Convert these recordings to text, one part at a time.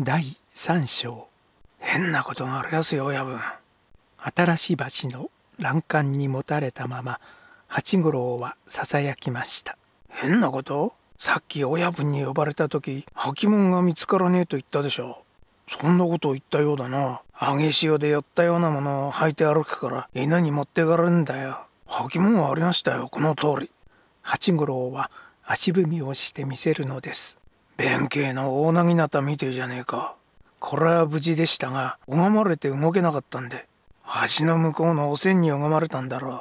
第3章変なことがありますよ親分新しい橋の欄干にもたれたまま八五郎はささやきました変なことさっき親分に呼ばれた時履物が見つからねえと言ったでしょそんなことを言ったようだな揚げ塩で寄ったようなものを履いて歩くから犬に持っていかれるんだよ履物はありましたよこの通り八五郎は足踏みをしてみせるのです弁慶の大なぎなたみてえじゃねえかこれは無事でしたが拝まれて動けなかったんで橋の向こうのおせに拝まれたんだろう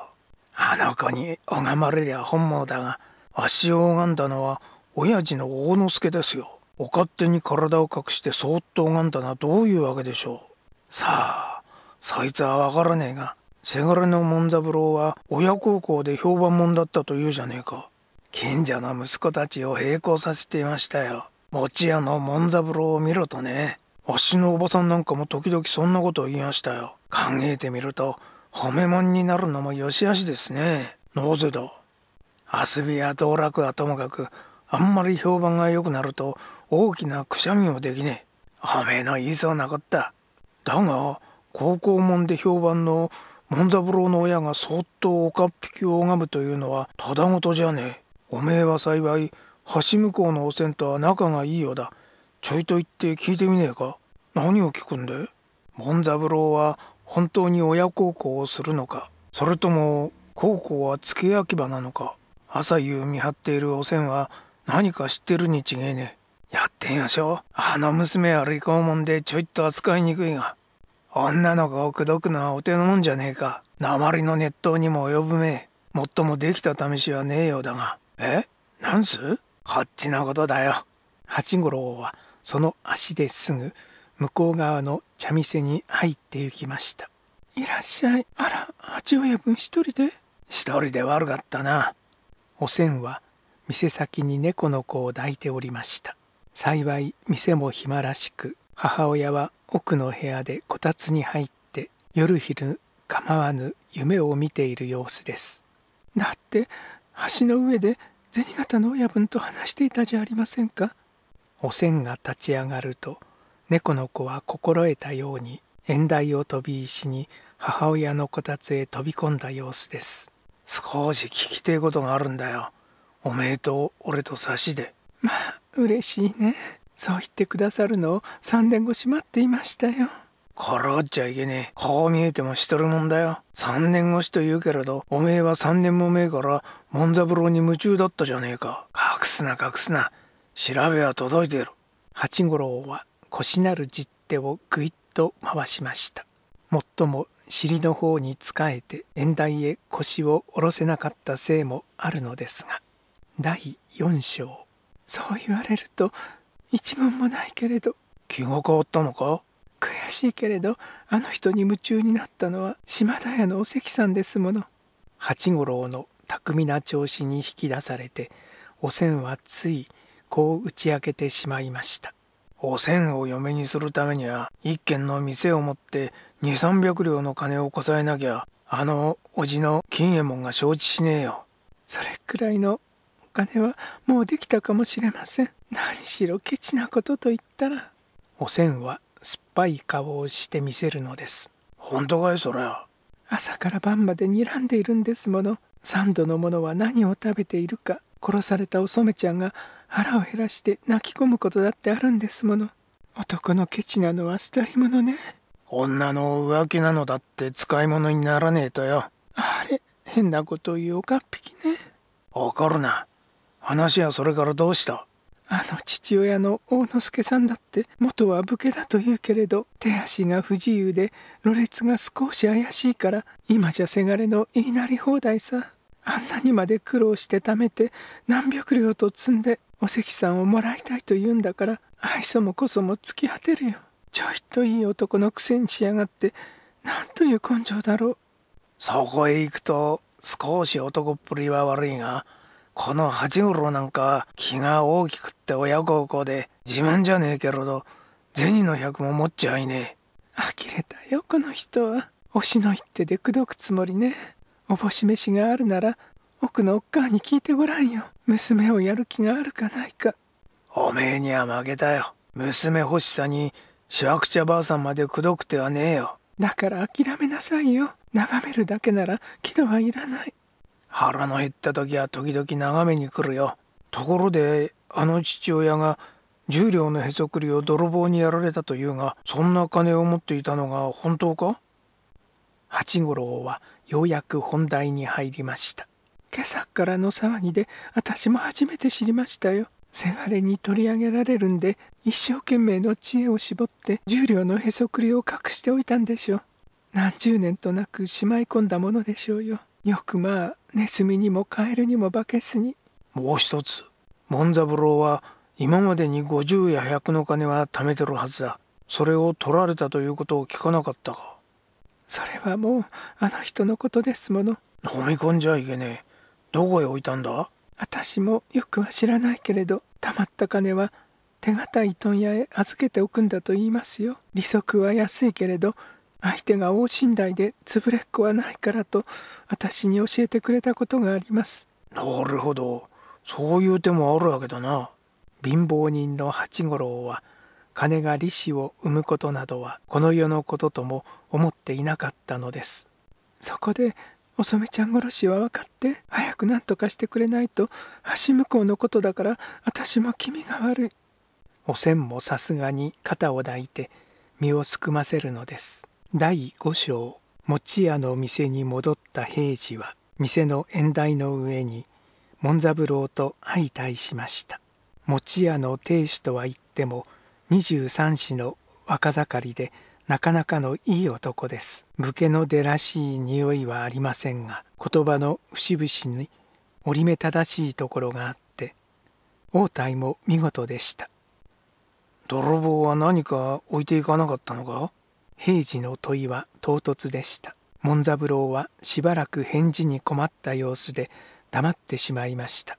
あの子に拝まれりゃ本望だが足を拝んだのは親父の大之助ですよお勝手に体を隠してそっと拝んだのはどういうわけでしょうさあそいつはわからねえがせがれの門三郎は親孝行で評判者だったというじゃねえか近所の息子たちを並行させていましたよ餅屋の門三郎を見ろとねわしのおばさんなんかも時々そんなことを言いましたよ考えてみると褒めもんになるのもよしあしですねなぜだ遊びや道楽はともかくあんまり評判が良くなると大きなくしゃみもできねえおめえの言いそうなこっただが高校門で評判の門三郎の親がそっとおかっぴきを拝むというのはただごとじゃねえおめえは幸い橋向こうのおせんとは仲がいいようだちょいと言って聞いてみねえか何を聞くんで門三郎は本当に親孝行をするのかそれとも孝行は付け焼き場なのか朝夕見張っているおせんは何か知ってるに違えねえやってんやしょあの娘は利口もんでちょいと扱いにくいが女の子を口説くのはお手のもんじゃねえか鉛の熱湯にも及ぶめえもっともできた試しはねえようだがえなんすこっちのことだよ。八五郎はその足ですぐ向こう側の茶店に入って行きました。いらっしゃい。あら、八親分一人で一人で悪かったな。おせんは店先に猫の子を抱いておりました。幸い店も暇らしく、母親は奥の部屋でこたつに入って夜昼構わぬ夢を見ている様子です。だって橋の上で銭形の親分と話していたじゃありませんかおせんが立ち上がると猫の子は心得たように縁台を飛び石に母親のこたつへ飛び込んだ様子です少し聞きてえことがあるんだよおめえと俺と差しでまあ嬉しいねそう言ってくださるのを3年越し待っていましたよ狂っちゃいけねえ。こう見えてもしとるもんだよ。3年越しと言うけれど、おめえは3年も前から、万三郎に夢中だったじゃねえか。隠すな隠すな。調べは届いてる。八五郎は腰なる実手をぐいっと回しました。もっとも尻の方に仕えて縁台へ腰を下ろせなかったせいもあるのですが、第四章。そう言われると、一言もないけれど。気が変わったのか悔しいけれどあの人に夢中になったのは島田屋のお関さんですもの八五郎の巧みな調子に引き出されておせんはついこう打ち明けてしまいましたおせんを嫁にするためには一軒の店を持って二三百両の金をこさえなきゃあのおじの金右衛門が承知しねえよそれくらいのお金はもうできたかもしれません何しろケチなことと言ったらおせんは酸っぱい顔をしてみせるのです本当かいそれ朝から晩まで睨んでいるんですもの三度のものは何を食べているか殺されたお染ちゃんが腹を減らして泣き込むことだってあるんですもの男のケチなのは捨廃り物ね女の浮気なのだって使い物にならねえとよあれ変なこと言うおかっぴきね怒るな話はそれからどうしたあの父親の大之助さんだって元は武家だというけれど手足が不自由でろれつが少し怪しいから今じゃせがれの言いなり放題さあんなにまで苦労して貯めて何百両と積んでお関さんをもらいたいと言うんだから愛想もこそも突き果てるよちょいといい男のくせにしやがってなんという根性だろうそこへ行くと少し男っぷりは悪いがこの八五郎なんか気が大きくって親孝行で自慢じゃねえけれど銭の百も持っちゃいねえ呆れたよこの人は推しの一手で口説くつもりねおぼし飯があるなら奥のおっかあに聞いてごらんよ娘をやる気があるかないかおめえには負けたよ娘欲しさにしわくちゃばあさんまで口説くてはねえよだから諦めなさいよ眺めるだけなら気度はいらない腹の減った時は時々眺めに来るよ。ところであの父親が十両のへそくりを泥棒にやられたというがそんな金を持っていたのが本当か八五郎はようやく本題に入りました今朝からの騒ぎで私も初めて知りましたよせがれに取り上げられるんで一生懸命の知恵を絞って十両のへそくりを隠しておいたんでしょう何十年となくしまい込んだものでしょうよよくまあネズミにもカエルにも化けずにもう一つ門三郎は今までに50や100の金は貯めてるはずだそれを取られたということを聞かなかったかそれはもうあの人のことですもの飲み込んじゃいけねえどこへ置いたんだ私もよくは知らないけれど貯まった金は手堅い問屋へ預けておくんだと言いますよ利息は安いけれど相手が王信頼で潰れっ子はないからと私に教えてくれたことがありますなるほどそういう手もあるわけだな貧乏人の八五郎は金が利子を生むことなどはこの世のこととも思っていなかったのですそこでお染ちゃん殺しは分かって早く何とかしてくれないと橋向こうのことだから私も気味が悪いおせんもさすがに肩を抱いて身をすくませるのです第五章餅屋の店に戻った平次は店の縁台の上に門三郎と相対しました餅屋の亭主とは言っても二十三子の若盛りでなかなかのいい男です武家の出らしい匂いはありませんが言葉の節々に折り目正しいところがあって応対も見事でした泥棒は何か置いていかなかったのか平次の問いは唐突でした門三郎はしばらく返事に困った様子で黙ってしまいました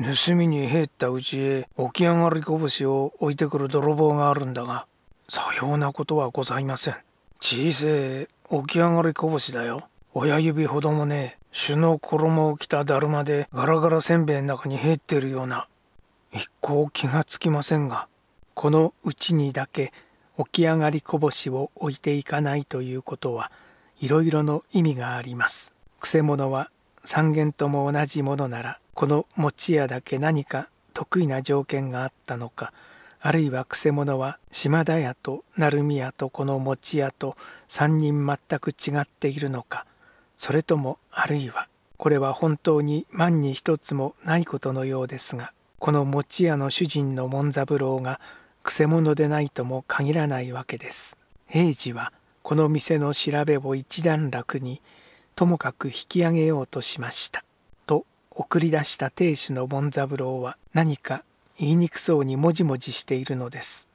盗みに入ったうちへ起き上がりこぼしを置いてくる泥棒があるんだがさようなことはございません小せえ起き上がりこぼしだよ親指ほどもね朱の衣を着ただるまでガラガラせんべいの中に入ってるような一向気がつきませんがこのうちにだけ起き上がりこぼしを置いていかないということはいろいろの意味があります。くせ者は三元とも同じものならこの持屋だけ何か得意な条件があったのかあるいはくせ者は島田屋と鳴海屋とこの持屋と三人全く違っているのかそれともあるいはこれは本当に万に一つもないことのようですがこの持屋の主人の門三郎がくせ者でないとも限らないわけです。平次はこの店の調べを一段落にともかく引き上げようとしました。と送り出した亭主の盆三郎は何か言いにくそうにもじもじしているのです。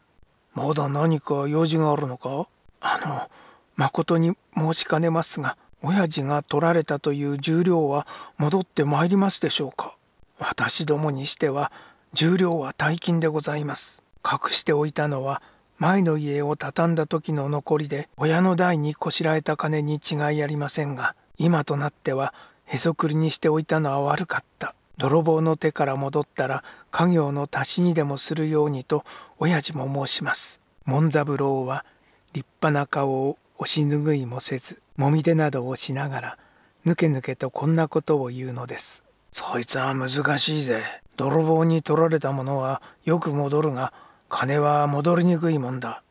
まだ何か用事があるのかあの誠に申しかねますが親父が取られたという重量は戻ってまいりますでしょうか私どもにしては重量は大金でございます隠しておいたのは前の家を畳んだ時の残りで親の代にこしらえた金に違いありませんが今となってはへそくりにしておいたのは悪かった泥棒の手から戻ったら家業の足しにでもするようにと親父も申します門三郎は立派な顔を押し拭いもせずもみ出などをしながらぬけぬけとこんなことを言うのですそいつは難しいぜ泥棒に取られたものはよく戻るが金は戻りにくいもんだ。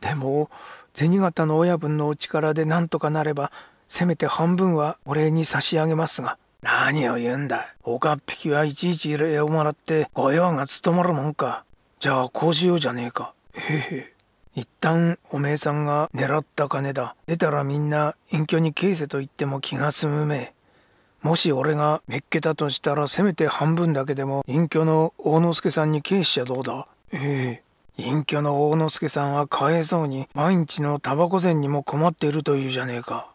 でも銭形の親分のお力で何とかなればせめて半分はお礼に差し上げますが。何を言うんだ。岡っ引きはいちいち礼をもらって御用が務まるもんか。じゃあこうしようじゃねえか。へへ。一旦おめえさんが狙った金だ。出たらみんな隠居に消せと言っても気が済むめもし俺がめっけたとしたらせめて半分だけでも隠居の大之助さんに返しちゃどうだええ隠居の大之助さんはかえそうに毎日のタバコ銭にも困っているというじゃねえか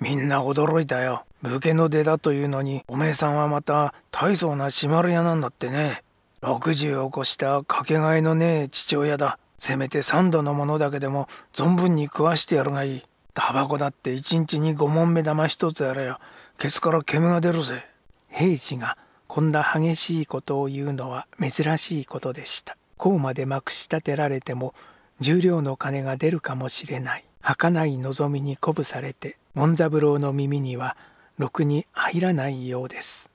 みんな驚いたよ武家の出だというのにおめえさんはまた大層な締まる屋なんだってね60を越したかけがえのねえ父親だせめて3度のものだけでも存分に食わしてやるがいいタバコだって一日に5問目玉一つやれやケツから煙が出るぜ平次がこんな激しいことを言うのは珍しいことでしたこうまでまくし立てられても十両の金が出るかもしれない儚い望みに鼓舞されて門三郎の耳にはろくに入らないようです。